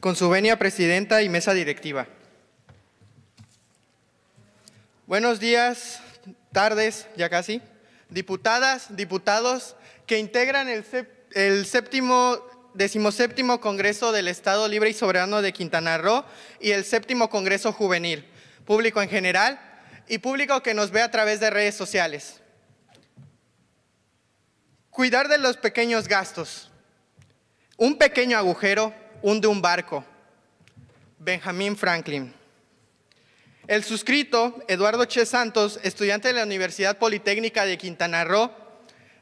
Con su venia, presidenta y mesa directiva. Buenos días, tardes, ya casi. Diputadas, diputados que integran el, el séptimo, Congreso del Estado Libre y Soberano de Quintana Roo y el séptimo Congreso Juvenil, público en general y público que nos ve a través de redes sociales. Cuidar de los pequeños gastos. Un pequeño agujero de un barco. Benjamín Franklin. El suscrito, Eduardo Che Santos, estudiante de la Universidad Politécnica de Quintana Roo,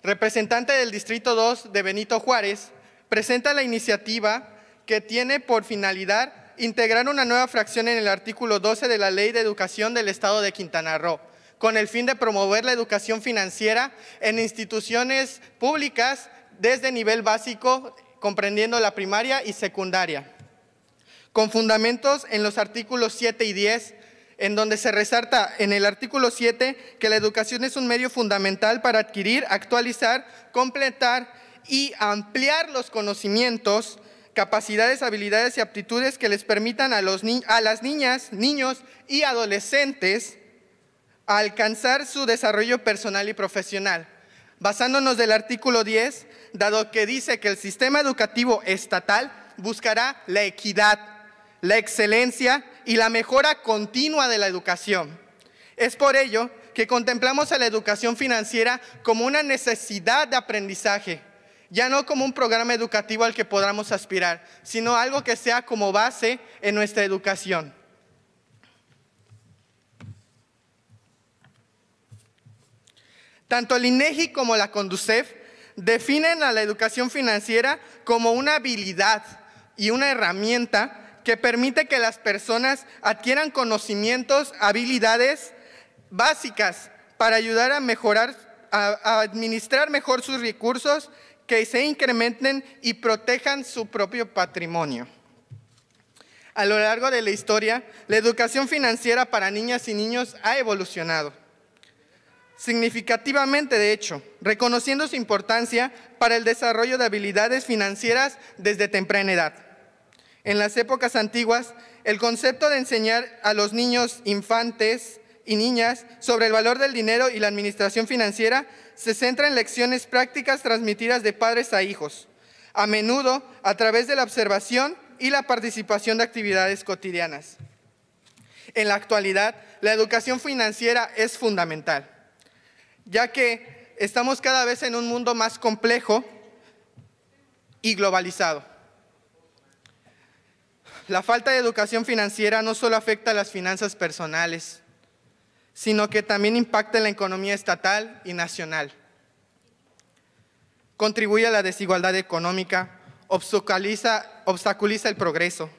representante del Distrito 2 de Benito Juárez, presenta la iniciativa que tiene por finalidad integrar una nueva fracción en el artículo 12 de la Ley de Educación del Estado de Quintana Roo, con el fin de promover la educación financiera en instituciones públicas desde nivel básico comprendiendo la primaria y secundaria, con fundamentos en los artículos 7 y 10, en donde se resalta en el artículo 7 que la educación es un medio fundamental para adquirir, actualizar, completar y ampliar los conocimientos, capacidades, habilidades y aptitudes que les permitan a, los a las niñas, niños y adolescentes alcanzar su desarrollo personal y profesional basándonos del artículo 10, dado que dice que el sistema educativo estatal buscará la equidad, la excelencia y la mejora continua de la educación. Es por ello que contemplamos a la educación financiera como una necesidad de aprendizaje, ya no como un programa educativo al que podamos aspirar, sino algo que sea como base en nuestra educación. Tanto el INEGI e como la CONDUCEF definen a la educación financiera como una habilidad y una herramienta que permite que las personas adquieran conocimientos, habilidades básicas para ayudar a mejorar, a, a administrar mejor sus recursos, que se incrementen y protejan su propio patrimonio. A lo largo de la historia, la educación financiera para niñas y niños ha evolucionado significativamente de hecho, reconociendo su importancia para el desarrollo de habilidades financieras desde temprana edad. En las épocas antiguas, el concepto de enseñar a los niños infantes y niñas sobre el valor del dinero y la administración financiera se centra en lecciones prácticas transmitidas de padres a hijos, a menudo a través de la observación y la participación de actividades cotidianas. En la actualidad, la educación financiera es fundamental ya que estamos cada vez en un mundo más complejo y globalizado. La falta de educación financiera no solo afecta a las finanzas personales, sino que también impacta en la economía estatal y nacional. Contribuye a la desigualdad económica, obstaculiza, obstaculiza el progreso,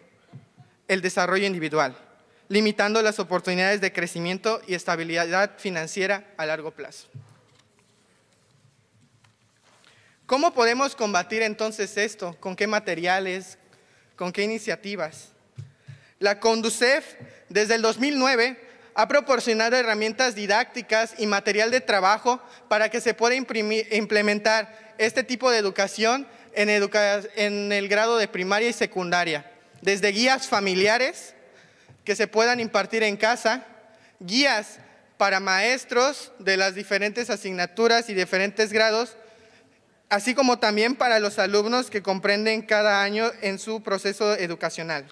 el desarrollo individual limitando las oportunidades de crecimiento y estabilidad financiera a largo plazo. ¿Cómo podemos combatir entonces esto? ¿Con qué materiales? ¿Con qué iniciativas? La Conducef, desde el 2009, ha proporcionado herramientas didácticas y material de trabajo para que se pueda imprimir, implementar este tipo de educación en, en el grado de primaria y secundaria, desde guías familiares, que se puedan impartir en casa, guías para maestros de las diferentes asignaturas y diferentes grados, así como también para los alumnos que comprenden cada año en su proceso educacional.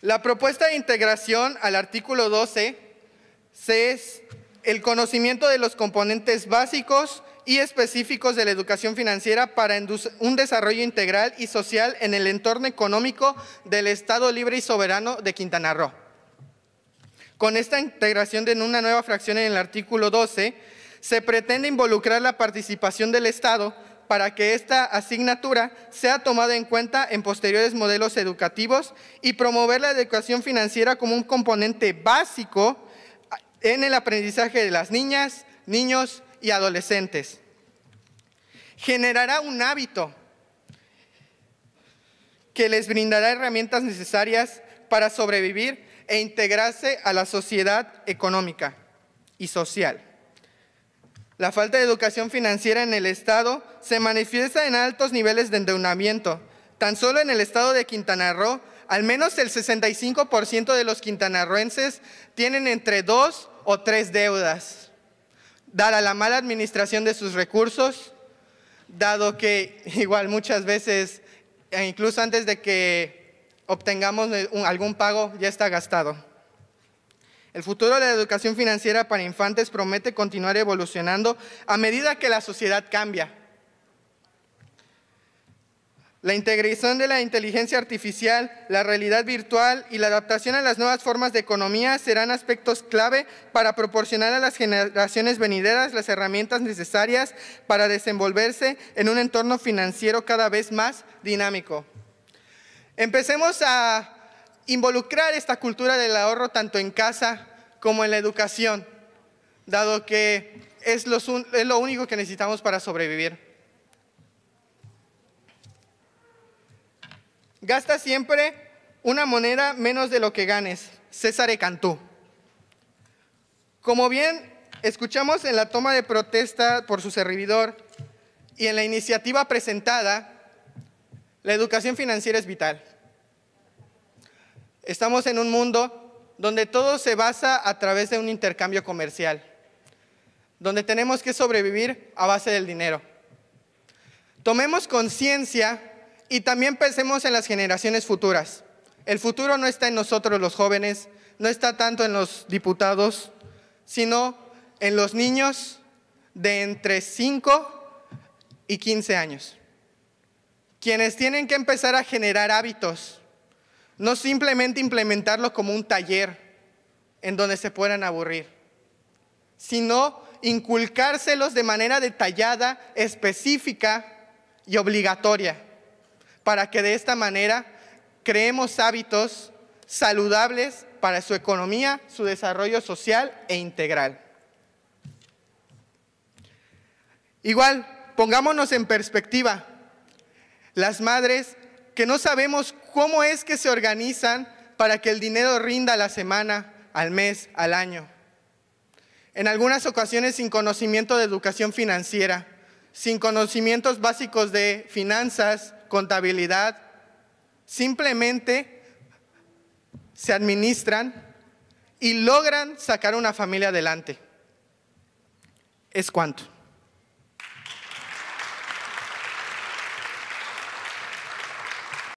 La propuesta de integración al artículo 12 es el conocimiento de los componentes básicos y específicos de la educación financiera para un desarrollo integral y social en el entorno económico del Estado libre y soberano de Quintana Roo. Con esta integración de una nueva fracción en el artículo 12, se pretende involucrar la participación del Estado para que esta asignatura sea tomada en cuenta en posteriores modelos educativos y promover la educación financiera como un componente básico en el aprendizaje de las niñas, niños y adolescentes. Generará un hábito que les brindará herramientas necesarias para sobrevivir e integrarse a la sociedad económica y social. La falta de educación financiera en el Estado se manifiesta en altos niveles de endeudamiento. Tan solo en el Estado de Quintana Roo, al menos el 65% de los quintanarroenses tienen entre dos o tres deudas dar a la mala administración de sus recursos, dado que igual muchas veces, e incluso antes de que obtengamos algún pago, ya está gastado. El futuro de la educación financiera para infantes promete continuar evolucionando a medida que la sociedad cambia. La integración de la inteligencia artificial, la realidad virtual y la adaptación a las nuevas formas de economía serán aspectos clave para proporcionar a las generaciones venideras las herramientas necesarias para desenvolverse en un entorno financiero cada vez más dinámico. Empecemos a involucrar esta cultura del ahorro tanto en casa como en la educación, dado que es lo único que necesitamos para sobrevivir. Gasta siempre una moneda menos de lo que ganes. César Cantú. Como bien escuchamos en la toma de protesta por su servidor y en la iniciativa presentada, la educación financiera es vital. Estamos en un mundo donde todo se basa a través de un intercambio comercial, donde tenemos que sobrevivir a base del dinero. Tomemos conciencia y también pensemos en las generaciones futuras. El futuro no está en nosotros los jóvenes, no está tanto en los diputados, sino en los niños de entre 5 y 15 años, quienes tienen que empezar a generar hábitos, no simplemente implementarlos como un taller en donde se puedan aburrir, sino inculcárselos de manera detallada, específica y obligatoria para que de esta manera creemos hábitos saludables para su economía, su desarrollo social e integral. Igual, pongámonos en perspectiva, las madres que no sabemos cómo es que se organizan para que el dinero rinda a la semana, al mes, al año. En algunas ocasiones sin conocimiento de educación financiera, sin conocimientos básicos de finanzas, contabilidad, simplemente se administran y logran sacar una familia adelante. ¿Es cuánto?